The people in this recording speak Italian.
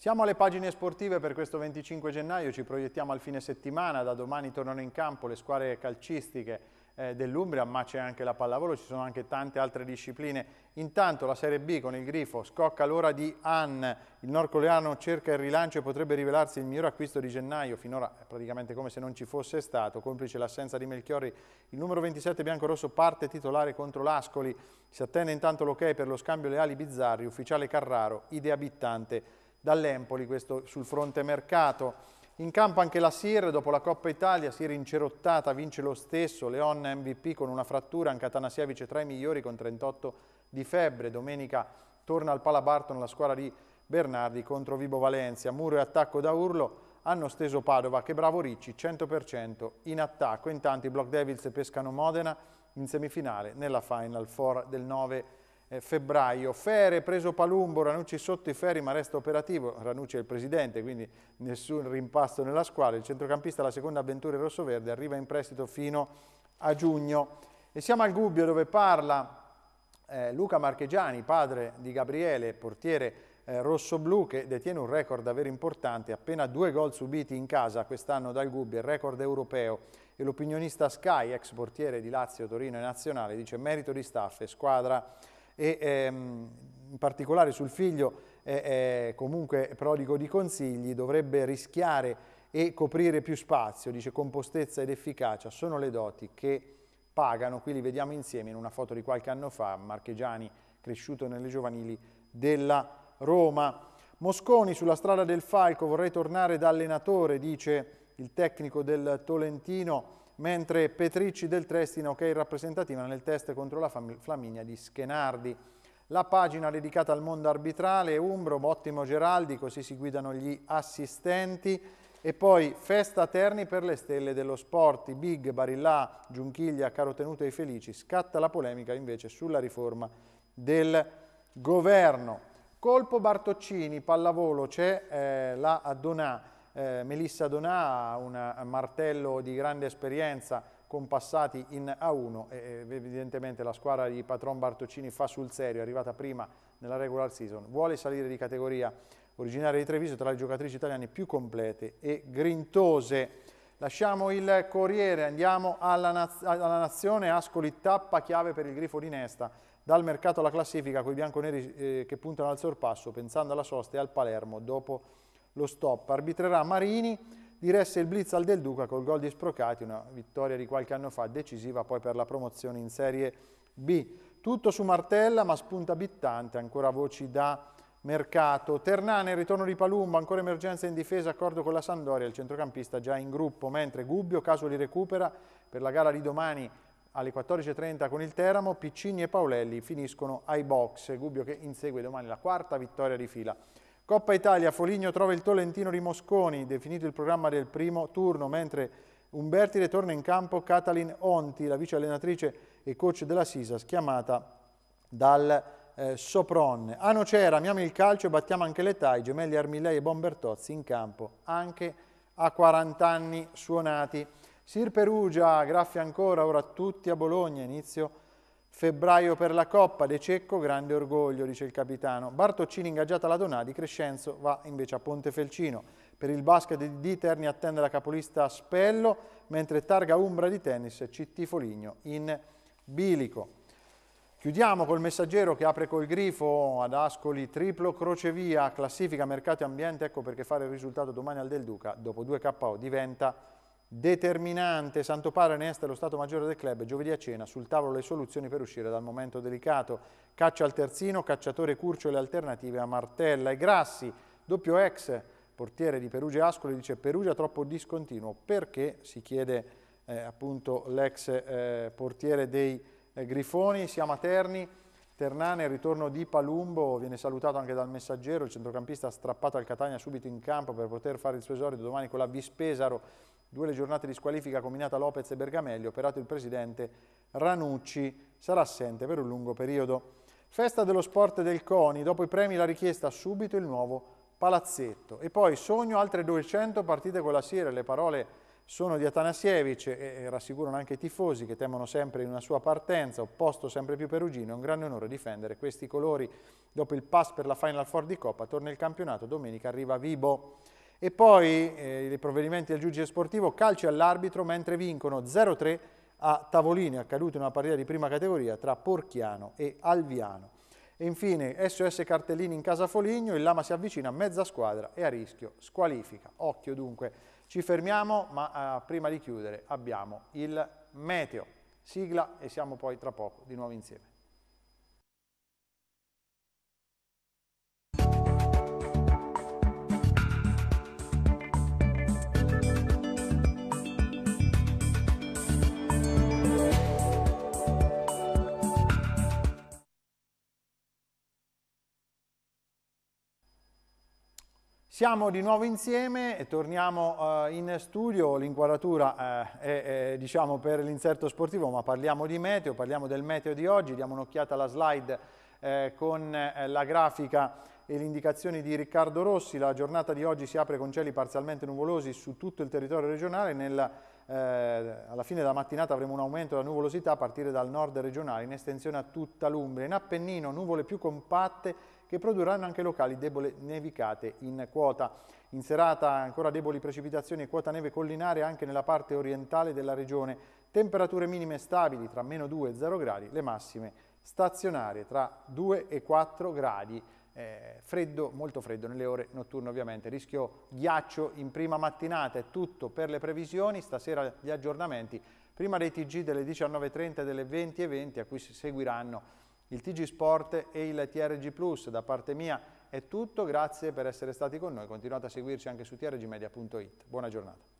Siamo alle pagine sportive per questo 25 gennaio, ci proiettiamo al fine settimana, da domani tornano in campo le squadre calcistiche eh, dell'Umbria, ma c'è anche la pallavolo, ci sono anche tante altre discipline. Intanto la Serie B con il grifo scocca l'ora di Ann, il nordcoreano cerca il rilancio e potrebbe rivelarsi il miglior acquisto di gennaio, finora praticamente come se non ci fosse stato, complice l'assenza di Melchiorri, il numero 27 biancorosso parte titolare contro l'Ascoli, si attende intanto l'ok per lo scambio Leali Bizzarri, ufficiale Carraro, idea abitante dall'Empoli, questo sul fronte mercato. In campo anche la Sir, dopo la Coppa Italia, Sir incerottata, vince lo stesso, Leon MVP con una frattura, anche Atanasiavic tra i migliori con 38 di febbre, domenica torna al Palabarton la squadra di Bernardi contro Vibo Valencia, muro e attacco da Urlo, hanno steso Padova, che bravo Ricci, 100% in attacco, intanto i Block Devils pescano Modena in semifinale nella Final Four del 9 eh, febbraio. Fere, preso Palumbo, Ranucci sotto i ferri ma resta operativo. Ranucci è il presidente, quindi nessun rimpasto nella squadra. Il centrocampista la seconda avventura in rossoverde arriva in prestito fino a giugno. E siamo al Gubbio dove parla eh, Luca Marchegiani, padre di Gabriele, portiere eh, rosso che detiene un record davvero importante, appena due gol subiti in casa quest'anno dal Gubbio, il record europeo e l'opinionista Sky, ex portiere di Lazio, Torino e Nazionale, dice merito di staff e squadra e ehm, in particolare sul figlio eh, eh, comunque prodigo di consigli dovrebbe rischiare e coprire più spazio, dice compostezza ed efficacia sono le doti che pagano, qui li vediamo insieme in una foto di qualche anno fa, Marchegiani cresciuto nelle giovanili della Roma. Mosconi sulla strada del Falco, vorrei tornare da allenatore, dice il tecnico del Tolentino, mentre Petricci del Trestino che è rappresentativa nel test contro la Flaminia di Schenardi. La pagina dedicata al mondo arbitrale, Umbro, ottimo Geraldi, così si guidano gli assistenti. E poi festa Terni per le stelle dello sport, Big, Barillà, Giunchiglia, Caro Tenuto e Felici. Scatta la polemica invece sulla riforma del governo. Colpo Bartoccini, pallavolo, c'è eh, la Donà eh, Melissa Donà, un eh, martello di grande esperienza con passati in A1 e evidentemente la squadra di Patron Bartocini fa sul serio, è arrivata prima nella regular season, vuole salire di categoria originaria di Treviso tra le giocatrici italiane più complete e grintose. Lasciamo il Corriere, andiamo alla, naz alla Nazione, Ascoli tappa chiave per il grifo di Nesta, dal mercato alla classifica con i bianconeri eh, che puntano al sorpasso pensando alla sosta e al Palermo dopo lo stop. Arbitrerà Marini, diresse il blitz al Del Duca col gol di Sprocati, una vittoria di qualche anno fa decisiva poi per la promozione in Serie B. Tutto su Martella, ma spunta Bittante, ancora voci da mercato. Ternane, ritorno di Palumbo, ancora emergenza in difesa, accordo con la Sandoria, il centrocampista già in gruppo, mentre Gubbio, caso li recupera per la gara di domani alle 14.30 con il Teramo, Piccini e Paolelli finiscono ai box. Gubbio che insegue domani la quarta vittoria di fila. Coppa Italia, Foligno trova il Tolentino Rimosconi, definito il programma del primo turno, mentre Umberti ritorna in campo Catalin Onti, la vice allenatrice e coach della Sisas, chiamata dal eh, Sopron. A ah, Nocera, amiamo il calcio, e battiamo anche l'età, i gemelli Armilei e Bombertozzi in campo, anche a 40 anni suonati. Sir Perugia, graffi ancora, ora tutti a Bologna, inizio Febbraio per la Coppa, De Cecco, grande orgoglio, dice il capitano. Bartoccini ingaggiata alla Donati, Crescenzo va invece a Pontefelcino. Per il basket di Terni attende la capolista Spello, mentre targa Umbra di tennis CT Foligno in bilico. Chiudiamo col messaggero che apre col grifo ad Ascoli, triplo crocevia, classifica mercato e ambiente, ecco perché fare il risultato domani al Del Duca dopo due KO diventa determinante. Santo Padre ne est lo Stato Maggiore del club, giovedì a cena, sul tavolo le soluzioni per uscire dal momento delicato. Caccia al terzino, cacciatore Curcio e le alternative a Martella. E Grassi, doppio ex portiere di Perugia Ascoli, dice Perugia troppo discontinuo. Perché? Si chiede eh, appunto l'ex eh, portiere dei eh, Grifoni, a Terni, Ternane, il ritorno di Palumbo viene salutato anche dal messaggero, il centrocampista strappato al Catania subito in campo per poter fare il suo esordio domani con la Vispesaro, due le giornate di squalifica combinata a Lopez e Bergamelli, operato il presidente Ranucci, sarà assente per un lungo periodo. Festa dello sport del CONI, dopo i premi la richiesta subito il nuovo palazzetto. E poi sogno altre 200 partite con la Sierra, le parole sono di Atanasievic e rassicurano anche i tifosi che temono sempre in una sua partenza, opposto sempre più perugino, è un grande onore difendere questi colori. Dopo il pass per la Final Four di Coppa torna il campionato, domenica arriva Vibo. E poi eh, i provvedimenti del giudice sportivo, calci all'arbitro mentre vincono 0-3 a Tavolini, accaduto in una partita di prima categoria tra Porchiano e Alviano. E infine SOS Cartellini in casa Foligno, il Lama si avvicina a mezza squadra e a rischio squalifica. Occhio dunque ci fermiamo, ma eh, prima di chiudere abbiamo il meteo. Sigla e siamo poi tra poco di nuovo insieme. Siamo di nuovo insieme e torniamo eh, in studio, l'inquadratura eh, è, è diciamo, per l'inserto sportivo, ma parliamo di meteo, parliamo del meteo di oggi, diamo un'occhiata alla slide eh, con eh, la grafica e le indicazioni di Riccardo Rossi. La giornata di oggi si apre con cieli parzialmente nuvolosi su tutto il territorio regionale, Nel, eh, alla fine della mattinata avremo un aumento della nuvolosità a partire dal nord regionale in estensione a tutta l'Umbria. In Appennino nuvole più compatte che produrranno anche locali debole nevicate in quota. In serata ancora deboli precipitazioni e quota neve collinare anche nella parte orientale della regione. Temperature minime stabili tra meno 2 e 0 gradi, le massime stazionarie tra 2 e 4 gradi. Eh, freddo, molto freddo nelle ore notturne ovviamente, rischio ghiaccio in prima mattinata, è tutto per le previsioni, stasera gli aggiornamenti prima dei TG delle 19.30 e delle 20.20 a cui seguiranno il TG Sport e il TRG Plus da parte mia è tutto, grazie per essere stati con noi, continuate a seguirci anche su trgmedia.it. Buona giornata.